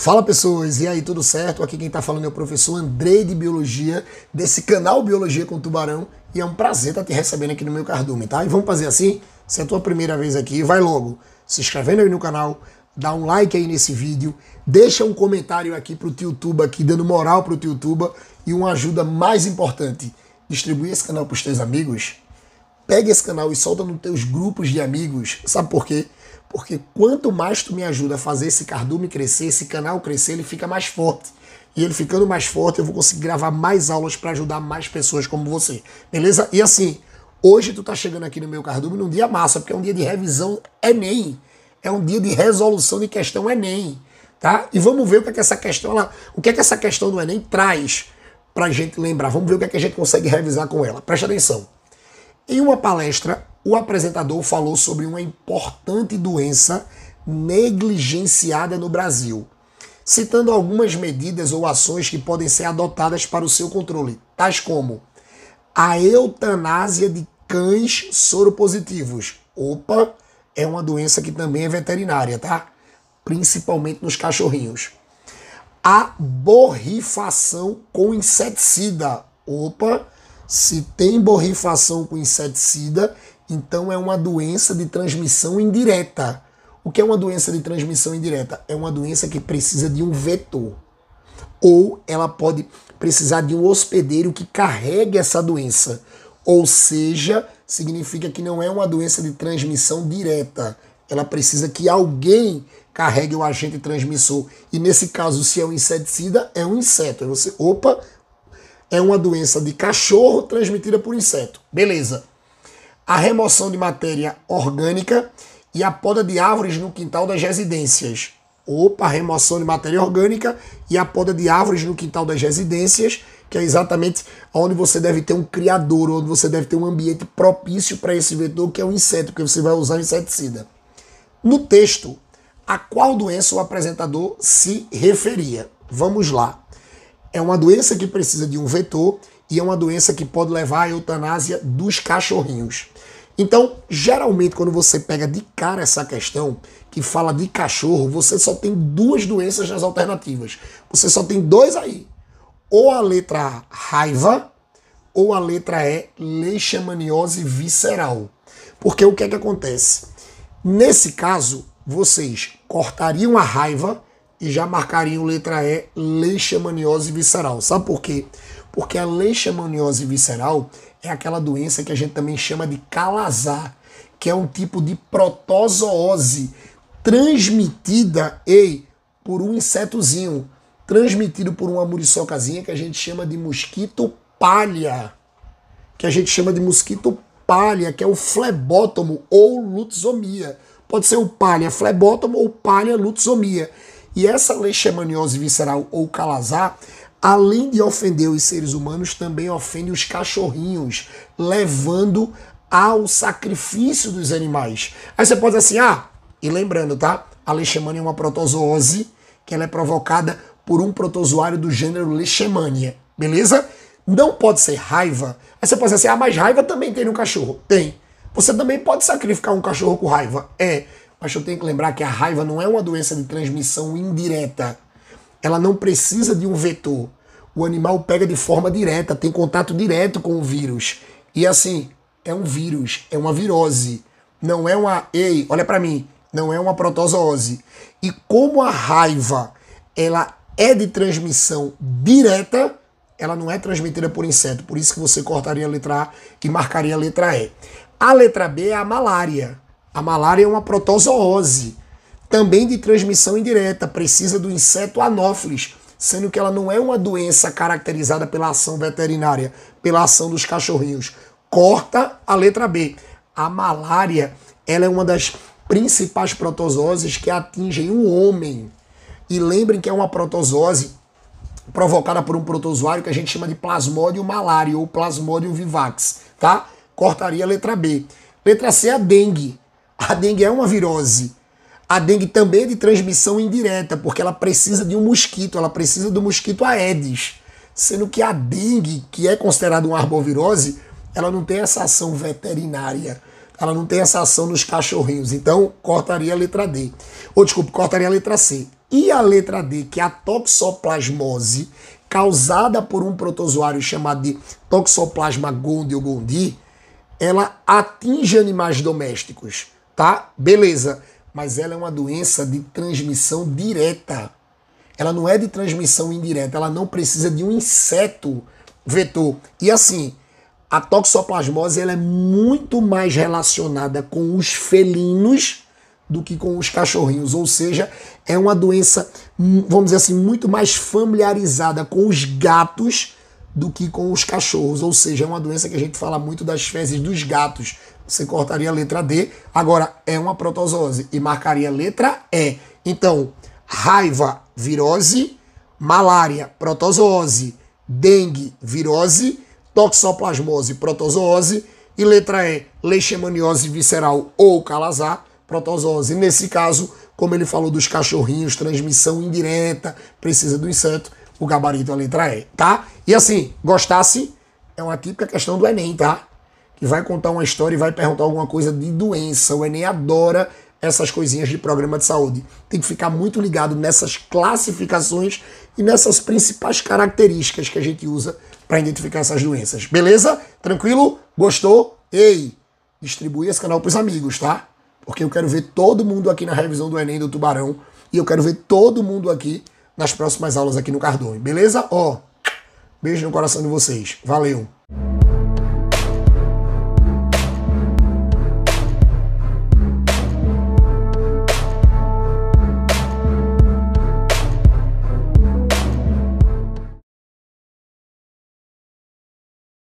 Fala pessoas, e aí, tudo certo? Aqui quem está falando é o professor Andrei de Biologia, desse canal Biologia com Tubarão, e é um prazer estar tá te recebendo aqui no meu cardume, tá? E vamos fazer assim? Se é a tua primeira vez aqui, vai logo se inscrevendo aí no canal, dá um like aí nesse vídeo, deixa um comentário aqui pro tio Tuba, aqui dando moral pro tio Tuba, e uma ajuda mais importante, distribuir esse canal pros teus amigos, pega esse canal e solta nos teus grupos de amigos. Sabe por quê? Porque quanto mais tu me ajuda a fazer esse cardume crescer, esse canal crescer, ele fica mais forte. E ele ficando mais forte, eu vou conseguir gravar mais aulas para ajudar mais pessoas como você. Beleza? E assim, hoje tu tá chegando aqui no meu cardume num dia massa, porque é um dia de revisão ENEM. É um dia de resolução de questão ENEM, tá? E vamos ver o que é que essa questão, ela, o que é que essa questão do ENEM traz pra gente lembrar. Vamos ver o que é que a gente consegue revisar com ela. Presta atenção. Em uma palestra, o apresentador falou sobre uma importante doença negligenciada no Brasil, citando algumas medidas ou ações que podem ser adotadas para o seu controle, tais como a eutanásia de cães soropositivos. Opa, é uma doença que também é veterinária, tá? Principalmente nos cachorrinhos. A borrifação com inseticida. Opa, se tem borrifação com inseticida, então é uma doença de transmissão indireta. O que é uma doença de transmissão indireta? É uma doença que precisa de um vetor. Ou ela pode precisar de um hospedeiro que carregue essa doença. Ou seja, significa que não é uma doença de transmissão direta. Ela precisa que alguém carregue o agente transmissor. E nesse caso, se é um inseticida, é um inseto. Aí você, opa, é uma doença de cachorro transmitida por inseto. Beleza. A remoção de matéria orgânica e a poda de árvores no quintal das residências. Opa, remoção de matéria orgânica e a poda de árvores no quintal das residências, que é exatamente onde você deve ter um criador, onde você deve ter um ambiente propício para esse vetor, que é o um inseto, porque você vai usar inseticida. No texto, a qual doença o apresentador se referia? Vamos lá. É uma doença que precisa de um vetor e é uma doença que pode levar à eutanásia dos cachorrinhos. Então, geralmente, quando você pega de cara essa questão que fala de cachorro, você só tem duas doenças nas alternativas. Você só tem dois aí. Ou a letra A, raiva, ou a letra E, leishmaniose visceral. Porque o que é que acontece? Nesse caso, vocês cortariam a raiva e já marcariam letra E, leishmaniose visceral. Sabe por quê? Porque a leishmaniose visceral é aquela doença que a gente também chama de calazar, que é um tipo de protozoose transmitida, ei, por um insetozinho, transmitido por uma muriçocazinha que a gente chama de mosquito palha, que a gente chama de mosquito palha, que é o flebótomo ou lutzomia. Pode ser o palha flebótomo ou palha lutzomia. E essa leishmaniose visceral ou calazar, além de ofender os seres humanos, também ofende os cachorrinhos, levando ao sacrifício dos animais. Aí você pode assim, ah, e lembrando, tá? A leishmania é uma protozoose que ela é provocada por um protozoário do gênero leishmania, beleza? Não pode ser raiva. Aí você pode dizer assim, ah, mas raiva também tem no cachorro. Tem. Você também pode sacrificar um cachorro com raiva. É. Mas eu tenho que lembrar que a raiva não é uma doença de transmissão indireta. Ela não precisa de um vetor. O animal pega de forma direta, tem contato direto com o vírus. E assim, é um vírus, é uma virose. Não é uma, ei, olha para mim, não é uma protozoose. E como a raiva, ela é de transmissão direta, ela não é transmitida por inseto, por isso que você cortaria a letra A e marcaria a letra E. A letra B é a malária. A malária é uma protozoose, também de transmissão indireta, precisa do inseto anófilis, sendo que ela não é uma doença caracterizada pela ação veterinária, pela ação dos cachorrinhos. Corta a letra B. A malária, ela é uma das principais protozooses que atingem o homem. E lembrem que é uma protozoose provocada por um protozoário que a gente chama de plasmódio malário ou plasmódio vivax, tá? Cortaria a letra B. Letra C é a dengue. A dengue é uma virose. A dengue também é de transmissão indireta, porque ela precisa de um mosquito, ela precisa do mosquito Aedes. Sendo que a dengue, que é considerada uma arbovirose, ela não tem essa ação veterinária. Ela não tem essa ação nos cachorrinhos. Então, cortaria a letra D. Ou, desculpa, cortaria a letra C. E a letra D, que é a toxoplasmose, causada por um protozoário chamado de Toxoplasma gondii ou gondii, ela atinge animais domésticos tá? Beleza. Mas ela é uma doença de transmissão direta. Ela não é de transmissão indireta, ela não precisa de um inseto vetor. E assim, a toxoplasmose ela é muito mais relacionada com os felinos do que com os cachorrinhos, ou seja, é uma doença, hum, vamos dizer assim, muito mais familiarizada com os gatos do que com os cachorros, ou seja, é uma doença que a gente fala muito das fezes dos gatos. Você cortaria a letra D, agora é uma protozoose e marcaria a letra E. Então, raiva, virose, malária, protozoose, dengue, virose, toxoplasmose, protozoose e letra E, leishmaniose visceral ou calazar, protozoose. Nesse caso, como ele falou dos cachorrinhos, transmissão indireta, precisa do inseto, o gabarito é a letra E, tá? E assim, gostasse, é uma típica questão do Enem, tá? Que vai contar uma história e vai perguntar alguma coisa de doença. O Enem adora essas coisinhas de programa de saúde. Tem que ficar muito ligado nessas classificações e nessas principais características que a gente usa para identificar essas doenças. Beleza? Tranquilo? Gostou? Ei, distribui esse canal para os amigos, tá? Porque eu quero ver todo mundo aqui na revisão do Enem do Tubarão e eu quero ver todo mundo aqui nas próximas aulas aqui no Cardone. Beleza? Ó, Beijo no coração de vocês. Valeu!